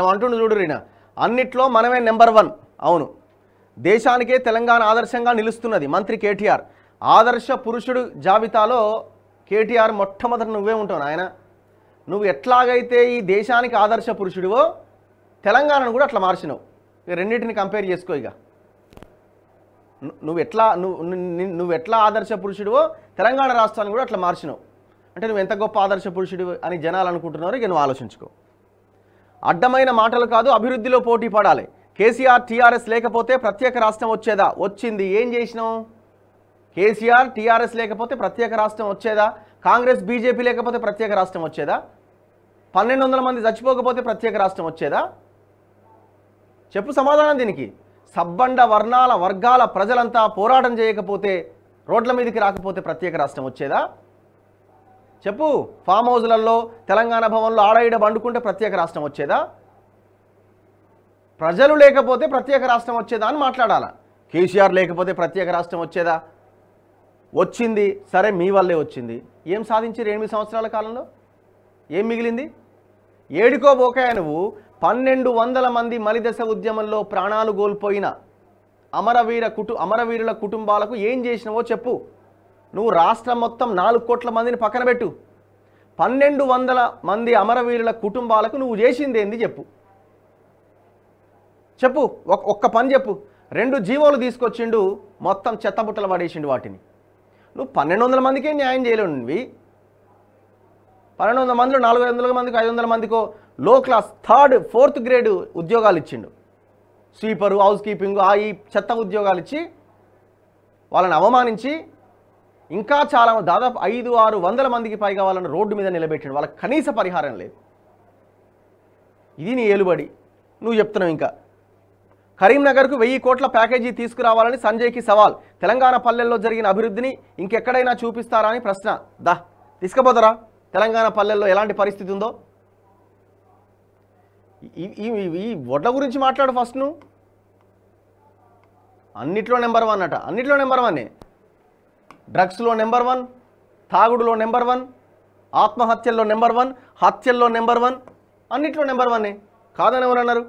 ఏమంటుండు చూడు రీనా అన్నిట్లో మనమే నెంబర్ వన్ అవును దేశానికే తెలంగాణ ఆదర్శంగా నిలుస్తున్నది మంత్రి కేటీఆర్ ఆదర్శ పురుషుడు జాబితాలో కేటీఆర్ మొట్టమొదటి నువ్వే ఉంటావు నాయన నువ్వు ఎట్లాగైతే ఈ దేశానికి ఆదర్శ పురుషుడివో తెలంగాణను కూడా అట్లా మార్చినావు ఇక రెండింటిని కంపేర్ చేసుకో ఇక నువ్వు ఎట్లా నువ్వు నువ్వు ఎట్లా ఆదర్శ పురుషుడివో తెలంగాణ రాష్ట్రాన్ని కూడా అట్లా మార్చినావు అంటే నువ్వు ఎంత గొప్ప ఆదర్శ పురుషుడు అని జనాలు అనుకుంటున్నారో ఇక నువ్వు ఆలోచించుకో అడ్డమైన మాటలు కాదు అభివృద్ధిలో పోటీ పడాలి కేసీఆర్ టీఆర్ఎస్ లేకపోతే ప్రత్యేక రాష్ట్రం వచ్చేదా వచ్చింది ఏం చేసినాం కేసీఆర్ టీఆర్ఎస్ లేకపోతే ప్రత్యేక రాష్ట్రం వచ్చేదా కాంగ్రెస్ బీజేపీ లేకపోతే ప్రత్యేక రాష్ట్రం వచ్చేదా పన్నెండు వందల మంది చచ్చిపోకపోతే ప్రత్యేక రాష్ట్రం వచ్చేదా చెప్పు సమాధానం దీనికి సబ్బండ వర్ణాల వర్గాల ప్రజలంతా పోరాటం చేయకపోతే రోడ్ల మీదకి రాకపోతే ప్రత్యేక రాష్ట్రం వచ్చేదా చెప్పు ఫామ్ హౌజ్లలో తెలంగాణ భవన్లో ఆడాయిడ పండుకుంటే ప్రత్యేక రాష్ట్రం వచ్చేదా ప్రజలు లేకపోతే ప్రత్యేక రాష్ట్రం వచ్చేదా అని మాట్లాడాలా కేసీఆర్ లేకపోతే ప్రత్యేక రాష్ట్రం వచ్చేదా వచ్చింది సరే మీ వల్లే వచ్చింది ఏం సాధించారు ఎనిమిది సంవత్సరాల కాలంలో ఏం మిగిలింది ఏడుకో నువ్వు పన్నెండు వందల మంది మలిదశ ఉద్యమంలో ప్రాణాలు కోల్పోయిన అమరవీర కుటు అమరవీరుల కుటుంబాలకు ఏం చేసినవో చెప్పు నువ్వు రాష్ట్రం మొత్తం నాలుగు కోట్ల మందిని పక్కన పెట్టు పన్నెండు వందల మంది అమరవీరుల కుటుంబాలకు నువ్వు చేసింది ఏంది చెప్పు చెప్పు ఒక్క పని చెప్పు రెండు జీవోలు తీసుకొచ్చిండు మొత్తం చెత్తబుట్టలు పడేసిండు వాటిని నువ్వు పన్నెండు వందల మందికే న్యాయం చేయలేనివి పన్నెండు వందల మందిలో నాలుగు వందల మందికి ఐదు వందల మందికో లో క్లాస్ థర్డ్ ఫోర్త్ గ్రేడ్ ఉద్యోగాలు ఇచ్చిండు స్వీపరు హౌస్ కీపింగ్ ఆ ఈ చెత్త ఉద్యోగాలు ఇచ్చి వాళ్ళని అవమానించి ఇంకా చాలా దాదాపు ఐదు ఆరు వందల మందికి పైగా వాళ్ళని రోడ్డు మీద నిలబెట్టాడు వాళ్ళకి కనీస పరిహారం లేదు ఇది నీ ఏలుబడి నువ్వు చెప్తున్నావు ఇంకా కరీంనగర్కు వెయ్యి కోట్ల ప్యాకేజీ తీసుకురావాలని సంజయ్కి సవాల్ తెలంగాణ పల్లెల్లో జరిగిన అభివృద్ధిని ఇంకెక్కడైనా చూపిస్తారా అని ప్రశ్న దా తీసుకుపోతారా తెలంగాణ పల్లెల్లో ఎలాంటి పరిస్థితి ఉందో ఈ వడ్ల గురించి మాట్లాడు ఫస్ట్ నువ్వు అన్నిట్లో నెంబర్ వన్ అట అన్నిట్లో నెంబర్ వన్నే డ్రగ్స్లో నెంబర్ వన్ తాగుడులో నెంబర్ వన్ ఆత్మహత్యల్లో నెంబర్ వన్ హత్యల్లో నెంబర్ వన్ అన్నిట్లో నెంబర్ వన్ కాదని ఎవరన్నారు